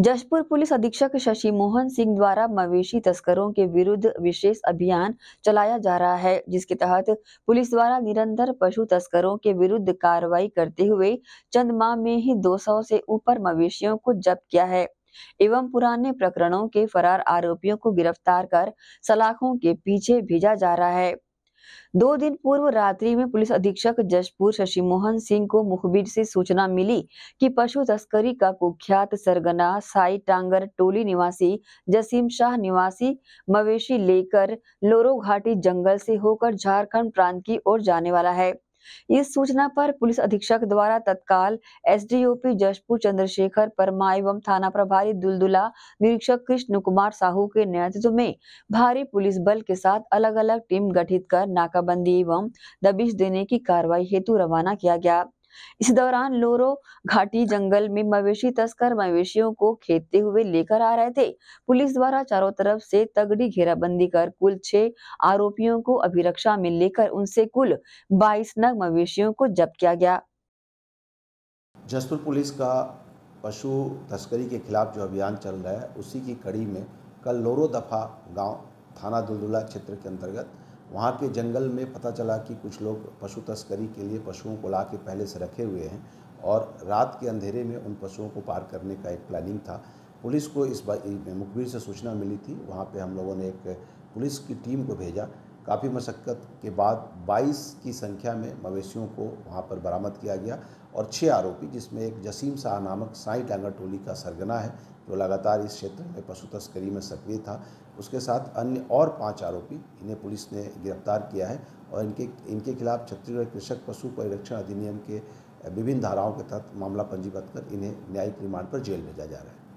Jashpur police अधीक्षक शशि मोहन सिंह द्वारा मवेशी तस्करों के विरुद्ध विशेष अभियान चलाया जा रहा है जिसके तहत पुलिस द्वारा निरंतर पशु तस्करों के विरुद्ध कार्रवाई करते हुए चंद माह में ही 200 से ऊपर मवेशियों को जब्त किया है एवं पुराने प्रकरणों के फरार आरोपियों को गिरफ्तार कर सलाखों के पीछे भेजा जा रहा है दो दिन पूर्व रात्रि में पुलिस अधीक्षक जशपुर शशि मोहन सिंह को मुखबिर से सूचना मिली कि पशु तस्करी का कुख्यात सरगना साई टांगर टोली निवासी जसीम शाह निवासी मवेशी लेकर लोरो घाटी जंगल से होकर झारखंड प्रांत की ओर जाने वाला है इस सूचना पर पुलिस अधीक्षक द्वारा तत्काल एसडीओपी जशपुर चंद्रशेखर परमा एवं थाना प्रभारी दुलदुला निरीक्षक कृष्ण कुमार साहू के नेतृत्व में भारी पुलिस बल के साथ अलग अलग टीम गठित कर नाकाबंदी एवं दबिश देने की कार्रवाई हेतु रवाना किया गया इस दौरान लोरो घाटी जंगल में मवेशी तस्कर मवेशियों को खेतते हुए लेकर आ रहे थे पुलिस द्वारा चारों तरफ से तगड़ी घेराबंदी कर कुल छह आरोपियों को अभिरक्षा में लेकर उनसे कुल बाईस नग मवेशियों को जब्त किया गया जसपुर पुलिस का पशु तस्करी के खिलाफ जो अभियान चल रहा है उसी की कड़ी में कल लोरो दफा गाँव थाना दुलदुला क्षेत्र के अंतर्गत वहाँ के जंगल में पता चला कि कुछ लोग पशु तस्करी के लिए पशुओं को ला के पहले से रखे हुए हैं और रात के अंधेरे में उन पशुओं को पार करने का एक प्लानिंग था पुलिस को इस मुखबिर से सूचना मिली थी वहाँ पे हम लोगों ने एक पुलिस की टीम को भेजा काफ़ी मशक्क़त के बाद 22 की संख्या में मवेशियों को वहाँ पर बरामद किया गया और छः आरोपी जिसमें एक जसीम शाह नामक साई टांगा टोली का सरगना है जो लगातार इस क्षेत्र में पशु तस्करी में सक्रिय था उसके साथ अन्य और पांच आरोपी इन्हें पुलिस ने गिरफ्तार किया है और इनके इनके खिलाफ छत्तीसगढ़ कृषक पशु परिरक्षण अधिनियम के विभिन्न धाराओं के तहत मामला पंजीबद्ध कर इन्हें न्यायिक रिमांड पर जेल भेजा जा रहा है